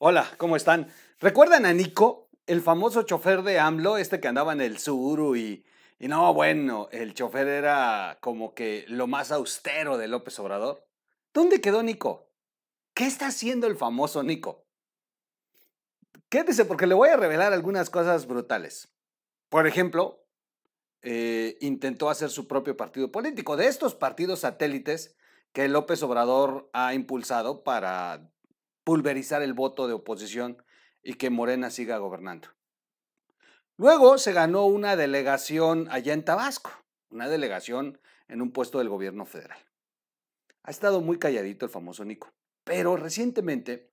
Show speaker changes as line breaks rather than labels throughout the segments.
Hola, ¿cómo están? ¿Recuerdan a Nico, el famoso chofer de AMLO, este que andaba en el Suru y, y no, bueno, el chofer era como que lo más austero de López Obrador? ¿Dónde quedó Nico? ¿Qué está haciendo el famoso Nico? Quédese porque le voy a revelar algunas cosas brutales. Por ejemplo, eh, intentó hacer su propio partido político, de estos partidos satélites que López Obrador ha impulsado para pulverizar el voto de oposición y que Morena siga gobernando. Luego se ganó una delegación allá en Tabasco, una delegación en un puesto del gobierno federal. Ha estado muy calladito el famoso Nico, pero recientemente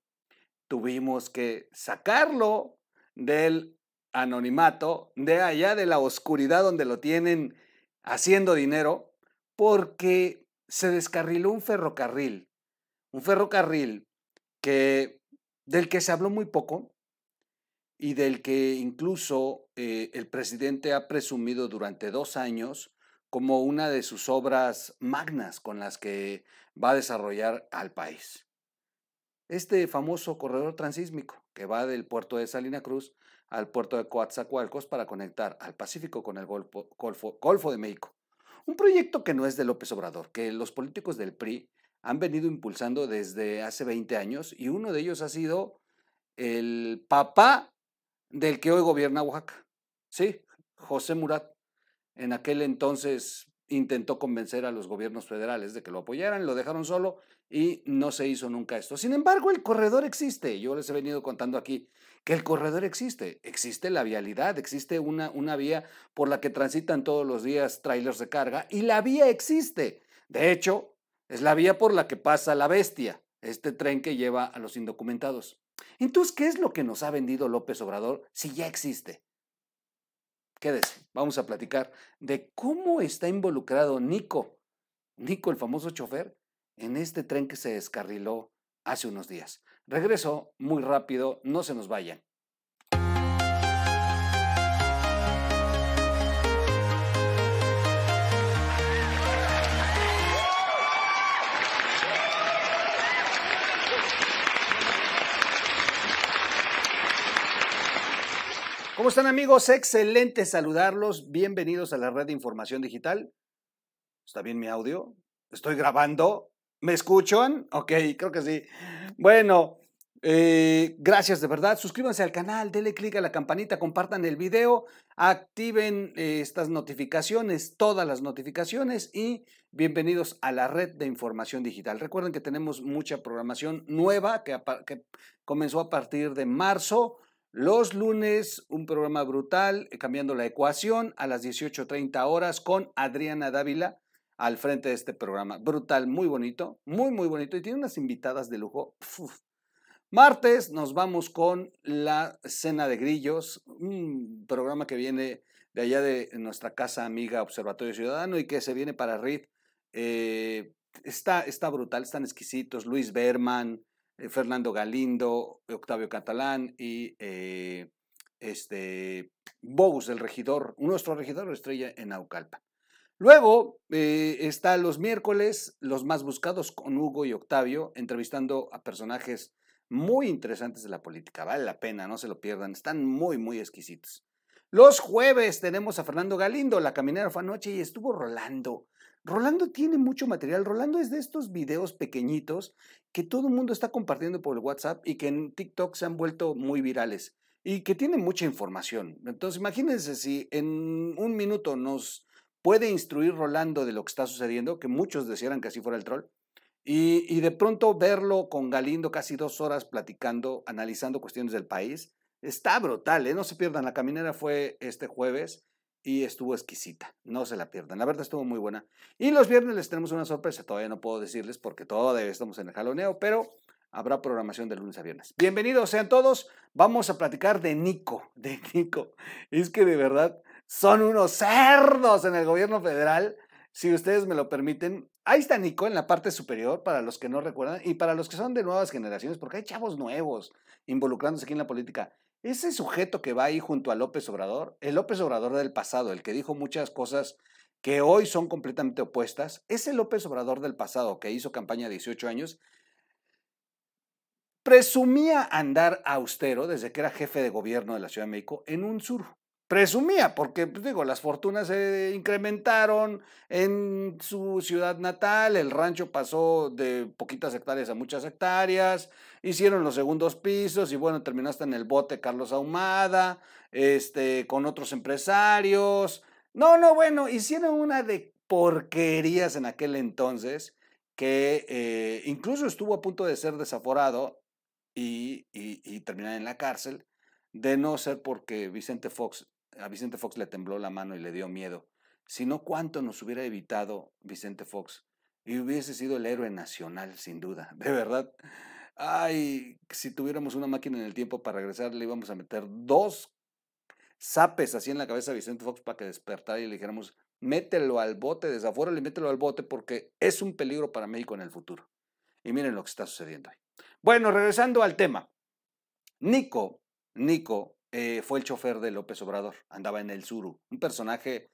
tuvimos que sacarlo del anonimato, de allá de la oscuridad donde lo tienen haciendo dinero, porque se descarriló un ferrocarril, un ferrocarril del que se habló muy poco y del que incluso eh, el presidente ha presumido durante dos años como una de sus obras magnas con las que va a desarrollar al país. Este famoso corredor transísmico que va del puerto de Salina Cruz al puerto de Coatzacoalcos para conectar al Pacífico con el Golfo de México. Un proyecto que no es de López Obrador, que los políticos del PRI han venido impulsando desde hace 20 años y uno de ellos ha sido el papá del que hoy gobierna Oaxaca, sí, José Murat. En aquel entonces intentó convencer a los gobiernos federales de que lo apoyaran, lo dejaron solo y no se hizo nunca esto. Sin embargo, el corredor existe. Yo les he venido contando aquí que el corredor existe. Existe la vialidad, existe una, una vía por la que transitan todos los días trailers de carga y la vía existe. De hecho, es la vía por la que pasa la bestia, este tren que lleva a los indocumentados. Entonces, ¿qué es lo que nos ha vendido López Obrador si ya existe? Quédese, vamos a platicar de cómo está involucrado Nico, Nico el famoso chofer, en este tren que se descarriló hace unos días. Regreso muy rápido, no se nos vayan. ¿Cómo están amigos? Excelente saludarlos. Bienvenidos a la red de información digital. ¿Está bien mi audio? ¿Estoy grabando? ¿Me escuchan? Ok, creo que sí. Bueno, eh, gracias de verdad. Suscríbanse al canal, denle clic a la campanita, compartan el video, activen eh, estas notificaciones, todas las notificaciones y bienvenidos a la red de información digital. Recuerden que tenemos mucha programación nueva que comenzó a partir de marzo. Los lunes, un programa brutal, eh, cambiando la ecuación a las 18.30 horas con Adriana Dávila al frente de este programa. Brutal, muy bonito, muy, muy bonito y tiene unas invitadas de lujo. Martes nos vamos con la Cena de Grillos, un programa que viene de allá de nuestra casa amiga Observatorio Ciudadano y que se viene para RIT. Eh, está, está brutal, están exquisitos. Luis Berman, eh, Fernando Galindo, Octavio Catalán y eh, este, el regidor, nuestro regidor estrella en Aucalpa. Luego eh, están los miércoles, los más buscados con Hugo y Octavio, entrevistando a personajes muy interesantes de la política. Vale la pena, no se lo pierdan, están muy, muy exquisitos. Los jueves tenemos a Fernando Galindo, la caminera fue anoche y estuvo rolando. Rolando tiene mucho material. Rolando es de estos videos pequeñitos que todo el mundo está compartiendo por el WhatsApp y que en TikTok se han vuelto muy virales y que tiene mucha información. Entonces, imagínense si en un minuto nos puede instruir Rolando de lo que está sucediendo, que muchos desearan que así fuera el troll, y, de pronto verlo con Galindo casi dos horas platicando, analizando cuestiones del país. Está brutal, ¿eh? no se pierdan. La caminera fue este jueves y estuvo exquisita. No se la pierdan. La verdad estuvo muy buena. Y los viernes les tenemos una sorpresa. Todavía no puedo decirles porque todavía estamos en el jaloneo, pero habrá programación de lunes a viernes. Bienvenidos sean todos. Vamos a platicar de Nico, de Nico. Es que de verdad son unos cerdos en el gobierno federal. Si ustedes me lo permiten, ahí está Nico en la parte superior, para los que no recuerdan, y para los que son de nuevas generaciones, porque hay chavos nuevos involucrándose aquí en la política. Ese sujeto que va ahí junto a López Obrador, el López Obrador del pasado, el que dijo muchas cosas que hoy son completamente opuestas, ese López Obrador del pasado que hizo campaña 18 años, presumía andar austero desde que era jefe de gobierno de la Ciudad de México en un sur, presumía, porque pues, digo, las fortunas se incrementaron en su ciudad natal, el rancho pasó de poquitas hectáreas a muchas hectáreas, hicieron los segundos pisos y bueno, hasta en el bote Carlos Ahumada, este, con otros empresarios. No, no, bueno, hicieron una de porquerías en aquel entonces que eh, incluso estuvo a punto de ser desaforado y terminar en la cárcel de no ser porque Vicente Fox a Vicente Fox le tembló la mano y le dio miedo. Si no, ¿cuánto nos hubiera evitado Vicente Fox? Y hubiese sido el héroe nacional, sin duda. De verdad. Ay, si tuviéramos una máquina en el tiempo para regresar, le íbamos a meter dos zapes así en la cabeza a Vicente Fox para que despertara y le dijéramos, mételo al bote, y mételo al bote porque es un peligro para México en el futuro. Y miren lo que está sucediendo ahí. Bueno, regresando al tema. Nico, Nico, eh, fue el chofer de López Obrador, andaba en el Suru, un personaje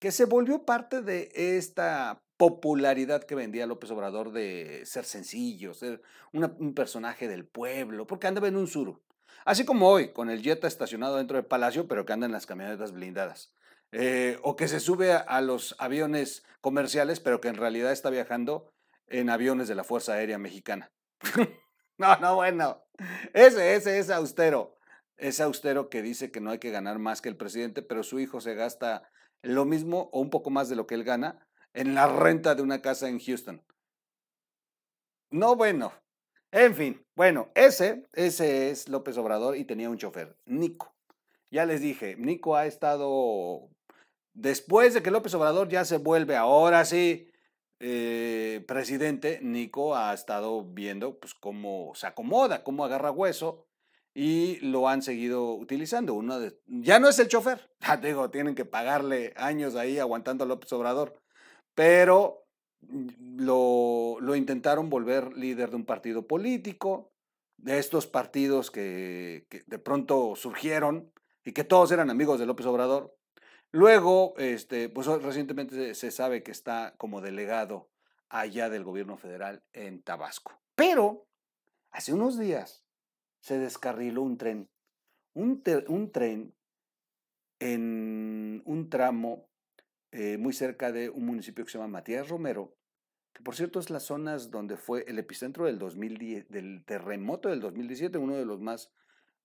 que se volvió parte de esta popularidad que vendía López Obrador de ser sencillo, ser un personaje del pueblo, porque andaba en un Suru. Así como hoy, con el Jetta estacionado dentro del palacio, pero que anda en las camionetas blindadas. Eh, o que se sube a, a los aviones comerciales, pero que en realidad está viajando en aviones de la Fuerza Aérea Mexicana. no, no, bueno. Ese, ese es austero es austero que dice que no hay que ganar más que el presidente, pero su hijo se gasta lo mismo o un poco más de lo que él gana en la renta de una casa en Houston. No, bueno. En fin, bueno, ese, ese es López Obrador y tenía un chofer, Nico. Ya les dije, Nico ha estado, después de que López Obrador ya se vuelve ahora sí eh, presidente, Nico ha estado viendo pues cómo se acomoda, cómo agarra hueso y lo han seguido utilizando. Uno de, ya no es el chofer, ya digo, tienen que pagarle años ahí aguantando a López Obrador, pero mm, lo, intentaron volver líder de un partido político, de estos partidos que, de pronto surgieron y que todos eran amigos de López Obrador. Luego, este, pues recientemente se sabe que está como delegado allá del gobierno federal en Tabasco. Pero hace unos días se descarriló un tren. Un, tren en un tramo eh, muy cerca de un municipio que se llama Matías Romero, que por cierto es las zonas donde fue el epicentro del del terremoto del 2017, uno de los más,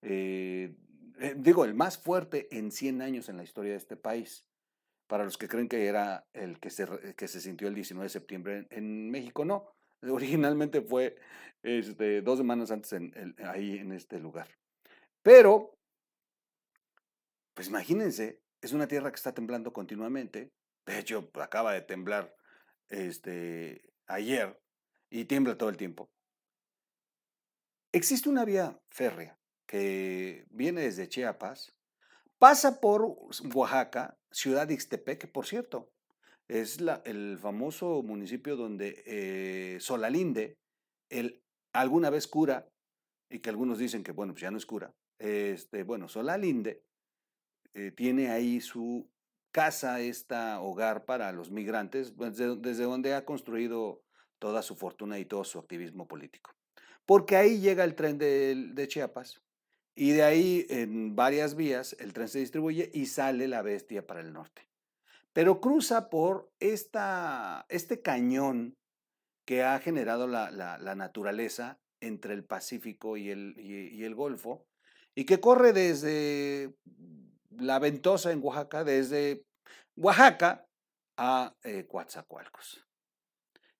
eh, eh, digo, el más fuerte en 100 años en la historia de este país. Para los que creen que era el que se, sintió el 19 de septiembre en México, no. Originalmente fue este, dos semanas antes en, ahí en este lugar. Pero, pues imagínense, es una tierra que está temblando continuamente. De hecho, acaba de temblar este, ayer y tiembla todo el tiempo. Existe una vía férrea que viene desde Chiapas, pasa por Oaxaca, ciudad de Ixtepec, que por cierto, es el famoso municipio donde eh, Solalinde, el, alguna vez cura, y que algunos dicen que, bueno, pues ya no es cura, este, bueno, Solalinde eh, tiene ahí su casa, esta hogar para los migrantes, pues, desde, donde ha construido toda su fortuna y todo su activismo político. Porque ahí llega el tren de Chiapas, y de ahí, en varias vías, el tren se distribuye y sale la bestia para el norte pero cruza por este cañón que ha generado la, naturaleza entre el Pacífico y el, Golfo, y que corre desde la ventosa en Oaxaca, desde Oaxaca a eh,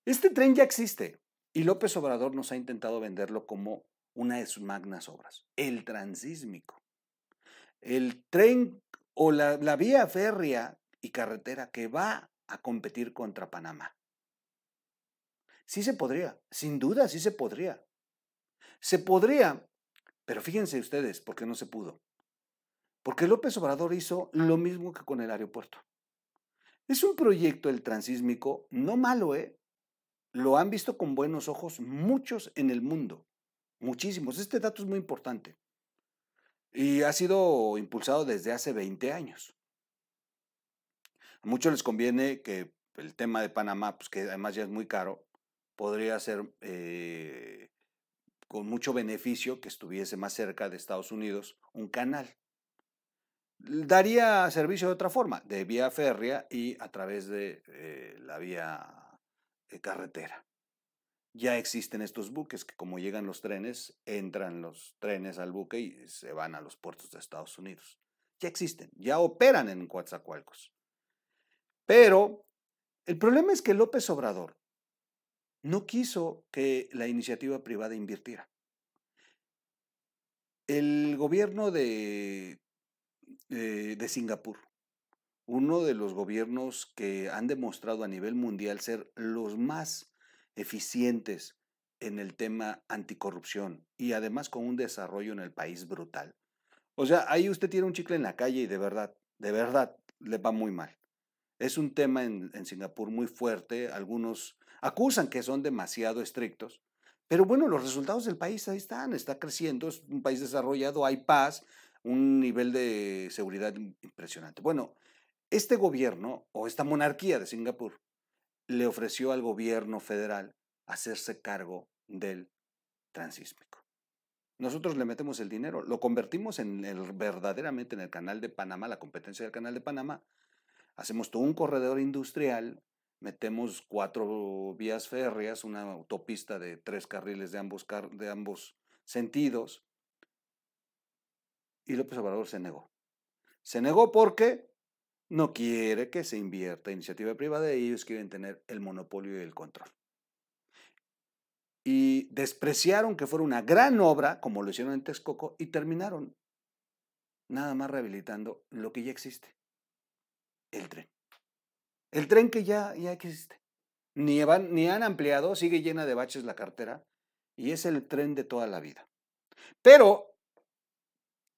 Este tren ya existe y López Obrador nos ha intentado venderlo como una de sus magnas obras, el transísmico. El tren o la, la vía férrea y carretera que va a competir contra Panamá. Sí se podría, sin duda sí se podría. Se podría, pero fíjense ustedes por qué no se pudo. Porque López Obrador hizo lo mismo que con el aeropuerto. Es un proyecto el transísmico, no malo, ¿eh? Lo han visto con buenos ojos muchos en el mundo, muchísimos. Este dato es muy importante y ha sido impulsado desde hace 20 años. A muchos les conviene que el tema de Panamá, pues que además ya es muy caro, podría ser eh, con mucho beneficio que estuviese más cerca de Estados Unidos un canal. Daría servicio de otra forma, de vía férrea y a través de eh, la vía eh, carretera. Ya existen estos buques que como llegan los trenes, entran los trenes al buque y se van a los puertos de Estados Unidos. Ya existen, ya operan en Coatzacoalcos. Pero el problema es que López Obrador no quiso que la iniciativa privada invirtiera. El gobierno eh, de, Singapur, uno de los gobiernos que han demostrado a nivel mundial ser los más eficientes en el tema anticorrupción y además con un desarrollo en el país brutal. O sea, ahí usted tiene un chicle en la calle y de verdad, de verdad, le va muy mal. Es un tema en, Singapur muy fuerte. Algunos acusan que son demasiado estrictos. Pero bueno, los resultados del país ahí están, está creciendo, es un país desarrollado, hay paz, un nivel de seguridad impresionante. Bueno, este gobierno o esta monarquía de Singapur le ofreció al gobierno federal hacerse cargo del transísmico. Nosotros le metemos el dinero, lo convertimos en el, verdaderamente en el canal de Panamá, la competencia del canal de Panamá, Hacemos todo un corredor industrial, metemos cuatro vías férreas, una autopista de tres carriles de ambos, de ambos sentidos. Y López Obrador se negó. Se negó porque no quiere que se invierta iniciativa privada y ellos quieren tener el monopolio y el control. Y despreciaron que fuera una gran obra, como lo hicieron en Texcoco, y terminaron nada más rehabilitando lo que ya existe el tren. El tren que ya, ya existe. Ni, van, ni han ampliado, sigue llena de baches la cartera y es el tren de toda la vida. Pero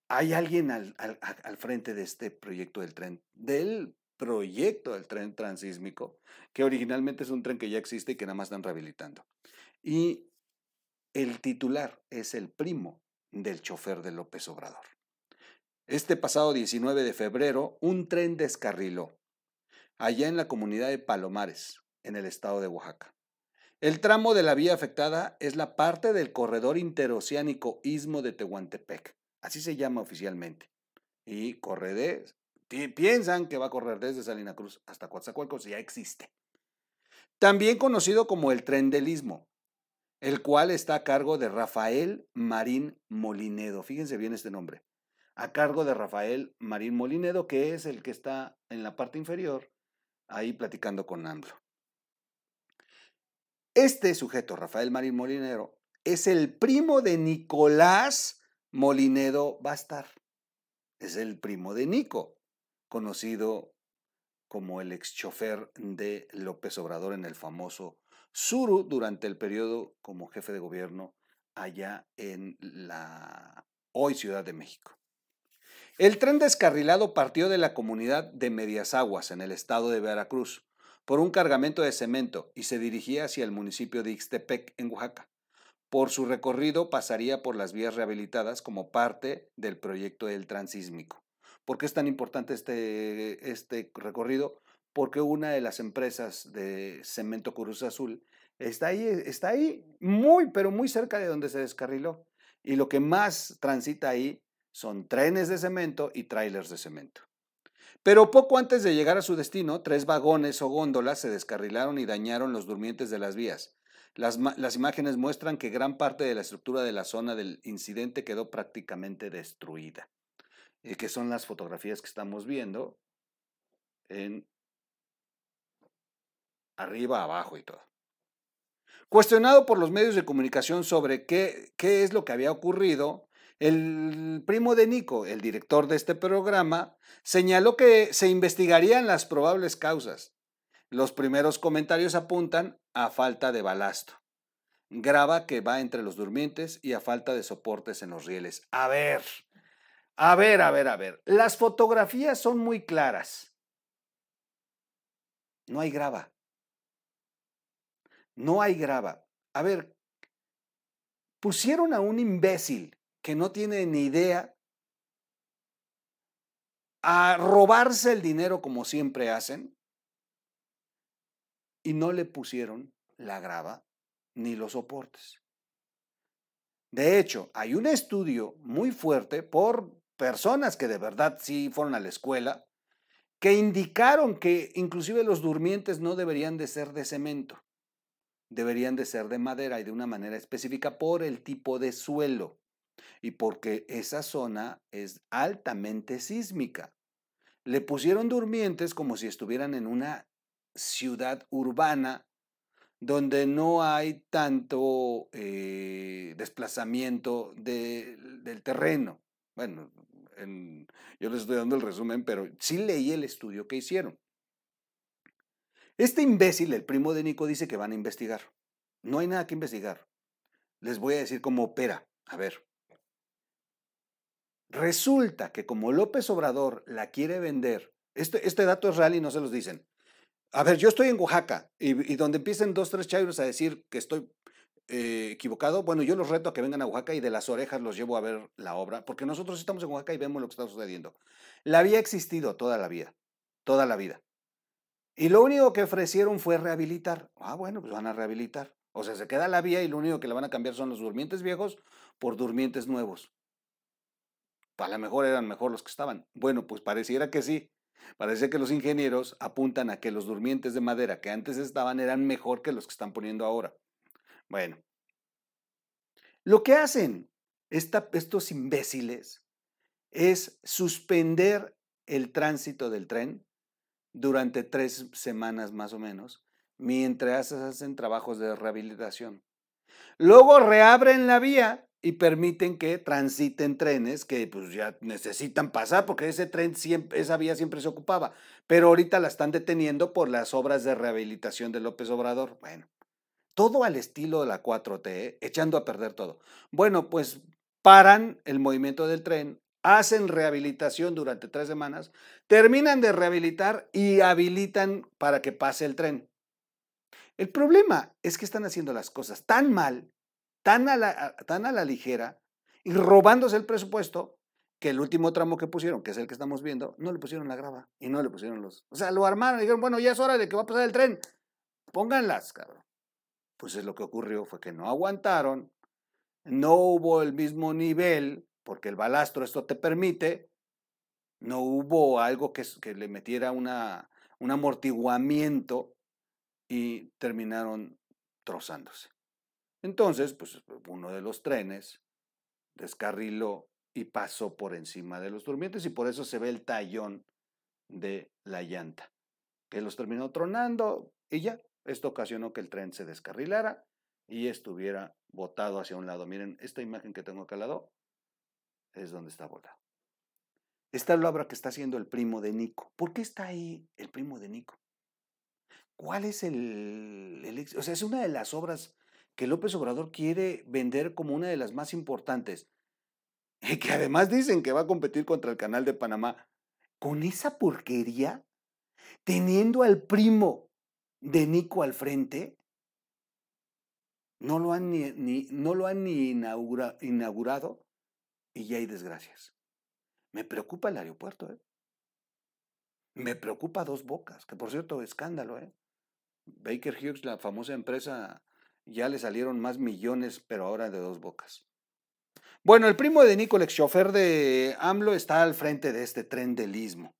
hay alguien al, al frente de este proyecto del tren, del proyecto del tren transísmico, que originalmente es un tren que ya existe y que nada más están rehabilitando. Y el titular es el primo del chofer de López Obrador. Este pasado 19 de febrero, un tren descarriló, allá en la comunidad de Palomares, en el estado de Oaxaca. El tramo de la vía afectada es la parte del corredor interoceánico Istmo de Tehuantepec, así se llama oficialmente. Y corre de, piensan que va a correr desde Salina Cruz hasta Coatzacoalcos, ya existe. También conocido como el tren del Istmo, el cual está a cargo de Rafael Marín Molinedo. Fíjense bien este nombre a cargo de Rafael Marín Molinedo, que es el que está en la parte inferior, ahí platicando con andro Este sujeto, Rafael Marín Molinero, es el primo de Nicolás Molinedo Bastar. Es el primo de Nico, conocido como el ex chofer de López Obrador en el famoso Suru durante el periodo como jefe de gobierno allá en la hoy Ciudad de México. El tren descarrilado partió de la comunidad de Medias Aguas, en el estado de Veracruz, por un cargamento de cemento y se dirigía hacia el municipio de Ixtepec, en Oaxaca. Por su recorrido pasaría por las vías rehabilitadas como parte del proyecto del transísmico. ¿Por qué es tan importante este, este recorrido? Porque una de las empresas de Cemento Cruz Azul está ahí, está ahí muy, pero muy cerca de donde se descarriló. Y lo que más transita ahí son trenes de cemento y trailers de cemento. Pero poco antes de llegar a su destino, tres vagones o góndolas se descarrilaron y dañaron los durmientes de las vías. Las, imágenes muestran que gran parte de la estructura de la zona del incidente quedó prácticamente destruida, Y eh, que son las fotografías que estamos viendo en arriba, abajo y todo. Cuestionado por los medios de comunicación sobre qué, qué es lo que había ocurrido, el primo de Nico, el director de este programa, señaló que se investigarían las probables causas. Los primeros comentarios apuntan a falta de balasto. Grava que va entre los durmientes y a falta de soportes en los rieles. A ver, a ver, a ver, a ver. Las fotografías son muy claras. No hay grava. No hay grava. A ver, pusieron a un imbécil que no tiene ni idea a robarse el dinero como siempre hacen y no le pusieron la grava ni los soportes. De hecho, hay un estudio muy fuerte por personas que de verdad sí fueron a la escuela, que indicaron que inclusive los durmientes no deberían de ser de cemento, deberían de ser de madera y de una manera específica por el tipo de suelo y porque esa zona es altamente sísmica. Le pusieron durmientes como si estuvieran en una ciudad urbana donde no hay tanto eh, desplazamiento del terreno. Bueno, yo les estoy dando el resumen, pero sí leí el estudio que hicieron. Este imbécil, el primo de Nico, dice que van a investigar. No hay nada que investigar. Les voy a decir cómo opera. A ver, Resulta que como López Obrador la quiere vender, este, este, dato es real y no se los dicen. A ver, yo estoy en Oaxaca y, donde empiecen dos, tres chairos a decir que estoy eh, equivocado, bueno, yo los reto a que vengan a Oaxaca y de las orejas los llevo a ver la obra, porque nosotros estamos en Oaxaca y vemos lo que está sucediendo. La había existido toda la vida, toda la vida. Y lo único que ofrecieron fue rehabilitar. Ah, bueno, pues van a rehabilitar. O sea, se queda la vía y lo único que le van a cambiar son los durmientes viejos por durmientes nuevos a lo mejor eran mejor los que estaban. Bueno, pues pareciera que sí. Parece que los ingenieros apuntan a que los durmientes de madera que antes estaban eran mejor que los que están poniendo ahora. Bueno, lo que hacen estos imbéciles es suspender el tránsito del tren durante tres semanas más o menos, mientras hacen trabajos de rehabilitación. Luego reabren la vía y permiten que transiten trenes que pues, ya necesitan pasar porque ese tren siempre, esa vía siempre se ocupaba, pero ahorita la están deteniendo por las obras de rehabilitación de López Obrador. Bueno, todo al estilo de la 4T, echando a perder todo. Bueno, pues paran el movimiento del tren, hacen rehabilitación durante tres semanas, terminan de rehabilitar y habilitan para que pase el tren. El problema es que están haciendo las cosas tan mal tan a la, tan a la ligera y robándose el presupuesto que el último tramo que pusieron, que es el que estamos viendo, no le pusieron la grava y no le pusieron los... O sea, lo armaron y dijeron, bueno, ya es hora de que va a pasar el tren, pónganlas, cabrón. Pues es lo que ocurrió, fue que no aguantaron, no hubo el mismo nivel, porque el balastro esto te permite, no hubo algo que, que le metiera una, un amortiguamiento y terminaron trozándose. Entonces, pues uno de los trenes descarriló y pasó por encima de los durmientes y por eso se ve el tallón de la llanta, que los terminó tronando y ya, esto ocasionó que el tren se descarrilara y estuviera botado hacia un lado. Miren, esta imagen que tengo acá al lado es donde está botado. Esta es la obra que está haciendo el primo de Nico. ¿Por qué está ahí el primo de Nico? ¿Cuál es el, el O sea, es una de las obras que López Obrador quiere vender como una de las más importantes, y que además dicen que va a competir contra el Canal de Panamá, con esa porquería, teniendo al primo de Nico al frente, no lo han ni, no lo han inaugurado y ya hay desgracias. Me preocupa el aeropuerto, ¿eh? Me preocupa Dos Bocas, que por cierto, escándalo, ¿eh? Baker Hughes, la famosa empresa ya le salieron más millones, pero ahora de dos bocas. Bueno, el primo de el chofer de AMLO, está al frente de este tren del istmo.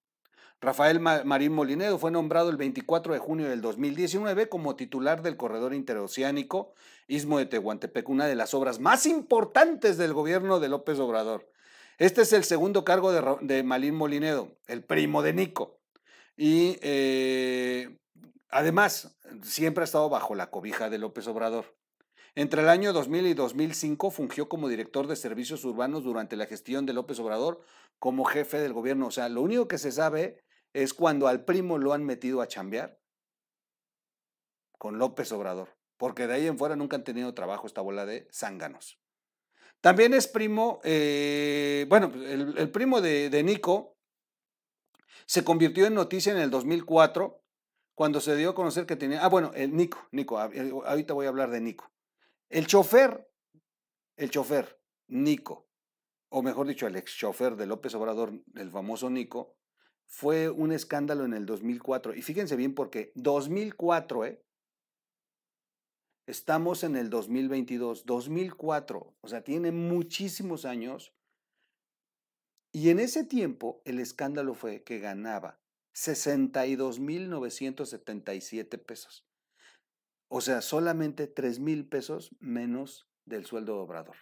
Rafael Marín Molinedo fue nombrado el 24 de junio del 2019 como titular del corredor interoceánico Istmo de Tehuantepec, una de las obras más importantes del gobierno de López Obrador. Este es el segundo cargo de, Marín Malín Molinedo, el primo de Nico. Y eh, Además, siempre ha estado bajo la cobija de López Obrador. Entre el año 2000 y 2005 fungió como director de servicios urbanos durante la gestión de López Obrador como jefe del gobierno. O sea, lo único que se sabe es cuando al primo lo han metido a chambear con López Obrador, porque de ahí en fuera nunca han tenido trabajo esta bola de zánganos. También es primo, eh, bueno, pues, el, primo de, de Nico se convirtió en noticia en el 2004 cuando se dio a conocer que tenía... Ah, bueno, el Nico, Nico, ah, eh, ahorita voy a hablar de Nico. El chofer, el chofer, Nico, o mejor dicho, el ex chofer de López Obrador, el famoso Nico, fue un escándalo en el 2004. Y fíjense bien porque 2004, ¿eh? Estamos en el 2022, 2004, o sea, tiene muchísimos años. Y en ese tiempo el escándalo fue que ganaba 62.977 pesos. O sea, solamente 3.000 pesos menos del sueldo de Obrador.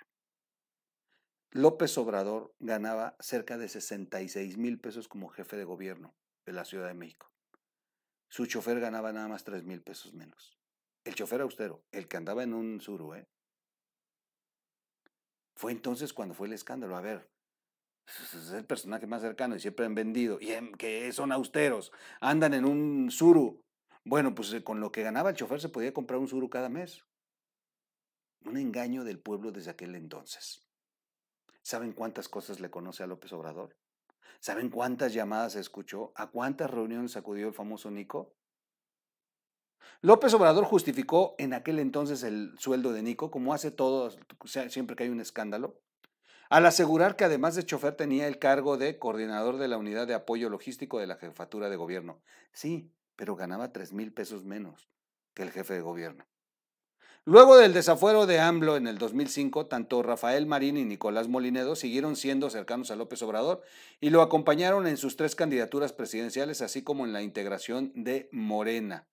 López Obrador ganaba cerca de 66 mil pesos como jefe de gobierno de la Ciudad de México. Su chofer ganaba nada más 3.000 mil pesos menos. El chofer austero, el que andaba en un suru, ¿eh? Fue entonces cuando fue el escándalo. A ver, pues, es el personaje más cercano y siempre han vendido, y em, que son austeros, andan en un suru. Bueno, pues eh, con lo que ganaba el chofer se podía comprar un suru cada mes. Un engaño del pueblo desde aquel entonces. ¿Saben cuántas cosas le conoce a López Obrador? ¿Saben cuántas llamadas escuchó? ¿A cuántas reuniones acudió el famoso Nico? López Obrador justificó en aquel entonces el sueldo de Nico, como hace todo, siempre que hay un escándalo, al asegurar que además de chofer tenía el cargo de coordinador de la unidad de apoyo logístico de la jefatura de gobierno. Sí, pero ganaba tres mil pesos menos que el jefe de gobierno. Luego del desafuero de AMLO en el 2005, tanto Rafael Marín y Nicolás Molinedo siguieron siendo cercanos a López Obrador y lo acompañaron en sus tres candidaturas presidenciales, así como en la integración de Morena.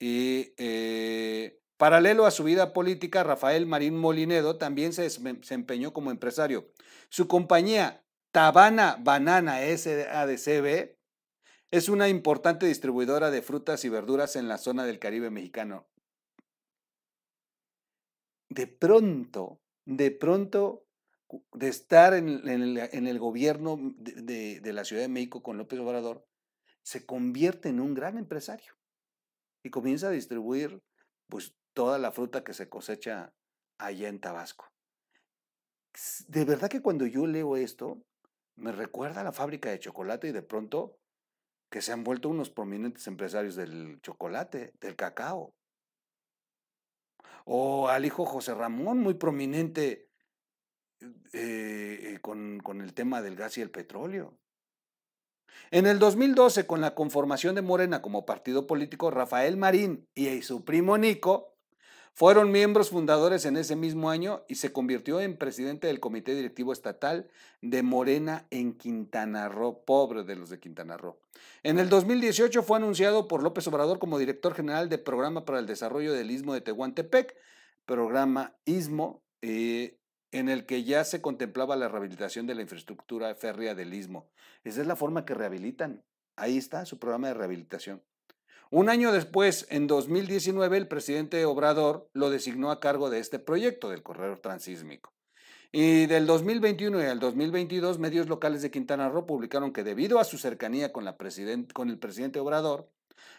Y eh, Paralelo a su vida política, Rafael Marín Molinedo también se desempeñó como empresario. Su compañía Tabana Banana SADCB es una importante distribuidora de frutas y verduras en la zona del Caribe mexicano. De pronto, de pronto, de estar en, el, gobierno de, de la Ciudad de México con López Obrador, se convierte en un gran empresario y comienza a distribuir pues toda la fruta que se cosecha allá en Tabasco. De verdad que cuando yo leo esto, me recuerda a la fábrica de chocolate y de pronto que se han vuelto unos prominentes empresarios del chocolate, del cacao. O al hijo José Ramón, muy prominente eh, eh, con, con el tema del gas y el petróleo. En el 2012, con la conformación de Morena como partido político, Rafael Marín y su primo Nico fueron miembros fundadores en ese mismo año y se convirtió en presidente del Comité Directivo Estatal de Morena en Quintana Roo, pobre de los de Quintana Roo. En el 2018 fue anunciado por López Obrador como director general de Programa para el Desarrollo del Istmo de Tehuantepec, programa Istmo, eh, en el que ya se contemplaba la rehabilitación de la infraestructura férrea del Istmo. Esa es la forma que rehabilitan. Ahí está su programa de rehabilitación. Un año después, en 2019, el presidente Obrador lo designó a cargo de este proyecto del corredor transísmico. Y del 2021 al 2022, medios locales de Quintana Roo publicaron que debido a su cercanía con, con el presidente Obrador,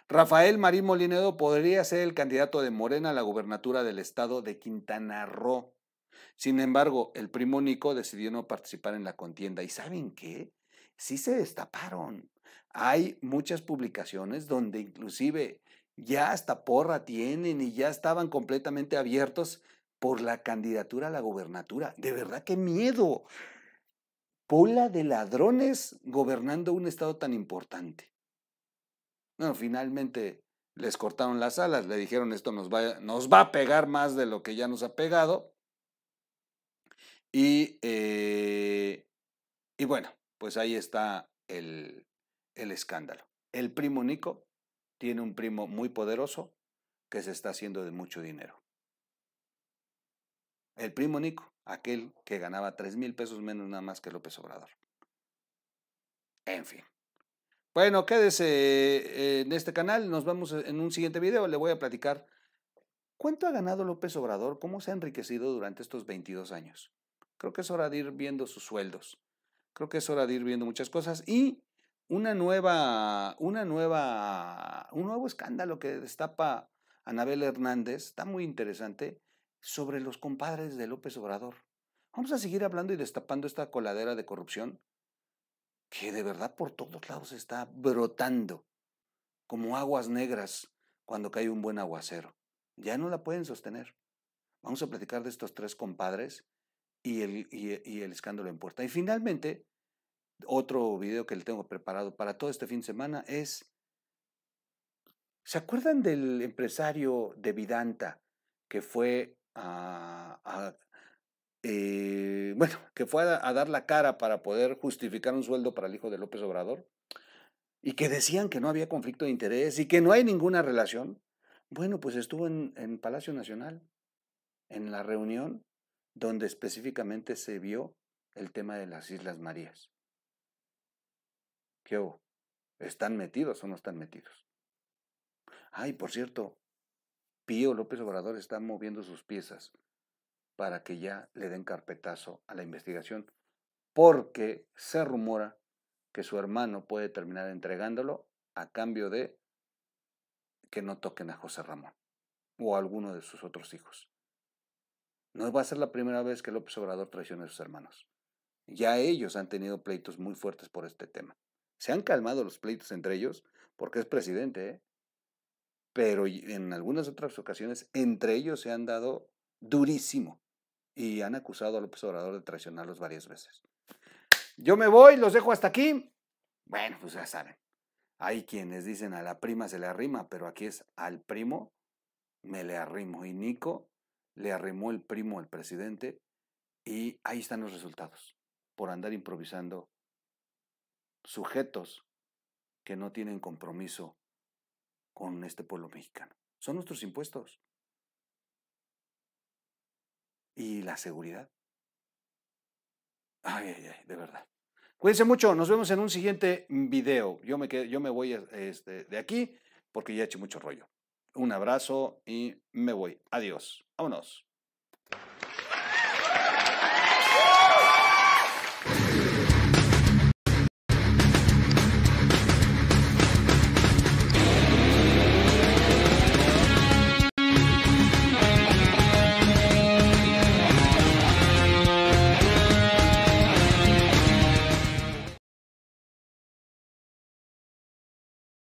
Rafael Marín Molinedo podría ser el candidato de Morena a la gubernatura del estado de Quintana Roo. Sin embargo, el primo Nico decidió no participar en la contienda. ¿Y saben qué? Sí se destaparon. Hay muchas publicaciones donde inclusive ya hasta porra tienen y ya estaban completamente abiertos por la candidatura a la gobernatura. De verdad, qué miedo. Pola de ladrones gobernando un estado tan importante. Bueno, finalmente les cortaron las alas, le dijeron esto nos va, nos va a pegar más de lo que ya nos ha pegado. Y, eh, y bueno, pues ahí está el, el escándalo. El primo Nico tiene un primo muy poderoso que se está haciendo de mucho dinero. El primo Nico, aquel que ganaba 3 mil pesos menos nada más que López Obrador. En fin. Bueno, quédese en este canal. Nos vemos en un siguiente video. Le voy a platicar cuánto ha ganado López Obrador, cómo se ha enriquecido durante estos 22 años. Creo que es hora de ir viendo sus sueldos. Creo que es hora de ir viendo muchas cosas y una nueva, una nueva, un nuevo escándalo que destapa Anabel Hernández, está muy interesante, sobre los compadres de López Obrador. Vamos a seguir hablando y destapando esta coladera de corrupción que de verdad por todos lados está brotando como aguas negras cuando cae un buen aguacero. Ya no la pueden sostener. Vamos a platicar de estos tres compadres y el, y el escándalo en puerta. Y finalmente, otro video que le tengo preparado para todo este fin de semana es, ¿se acuerdan del empresario de Vidanta que fue a, eh, bueno, que fue a, dar la cara para poder justificar un sueldo para el hijo de López Obrador, y que decían que no había conflicto de interés y que no hay ninguna relación, bueno, pues estuvo en Palacio Nacional, en la reunión donde específicamente se vio el tema de las Islas Marías. ¿Qué ¿Están metidos o no están metidos? Ay, por cierto, Pío López Obrador está moviendo sus piezas para que ya le den carpetazo a la investigación, porque se rumora que su hermano puede terminar entregándolo a cambio de que no toquen a José Ramón o a alguno de sus otros hijos. No va a ser la primera vez que López Obrador traiciona a sus hermanos. Ya ellos han tenido pleitos muy fuertes por este tema. Se han calmado los pleitos entre ellos porque es presidente, ¿eh? pero en algunas otras ocasiones entre ellos se han dado durísimo y han acusado a López Obrador de traicionarlos varias veces. Yo me voy, los dejo hasta aquí. Bueno, pues ya saben. Hay quienes dicen a la prima se le arrima, pero aquí es al primo me le arrimo. Y Nico le arrimó el primo al presidente y ahí están los resultados por andar improvisando sujetos que no tienen compromiso con este pueblo mexicano. Son nuestros impuestos. Y la seguridad. Ay, ay, ay, de verdad. Cuídense mucho, nos vemos en un siguiente video. Yo me, yo me voy este, de aquí porque ya he hecho mucho rollo. Un abrazo y me voy. Adiós. Vámonos.